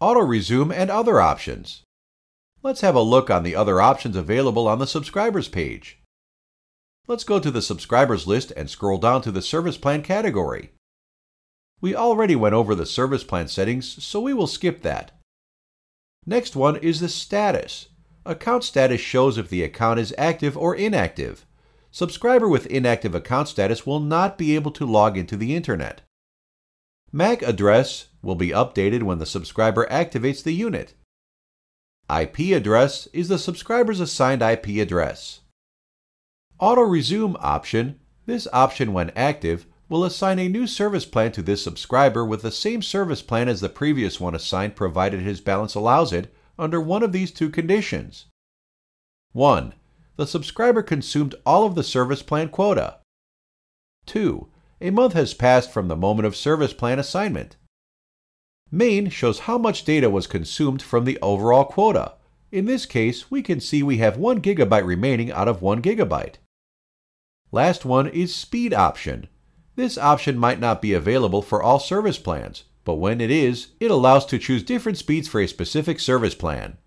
auto resume, and other options. Let's have a look on the other options available on the subscribers page. Let's go to the subscribers list and scroll down to the service plan category. We already went over the service plan settings, so we will skip that. Next one is the status. Account status shows if the account is active or inactive. Subscriber with inactive account status will not be able to log into the internet. MAC address will be updated when the subscriber activates the unit. IP address is the subscriber's assigned IP address. Auto Resume option, this option when active, will assign a new service plan to this subscriber with the same service plan as the previous one assigned provided his balance allows it under one of these two conditions. 1. The subscriber consumed all of the service plan quota. 2 a month has passed from the moment of service plan assignment. Main shows how much data was consumed from the overall quota. In this case, we can see we have 1 gigabyte remaining out of 1 gigabyte. Last one is speed option. This option might not be available for all service plans, but when it is, it allows to choose different speeds for a specific service plan.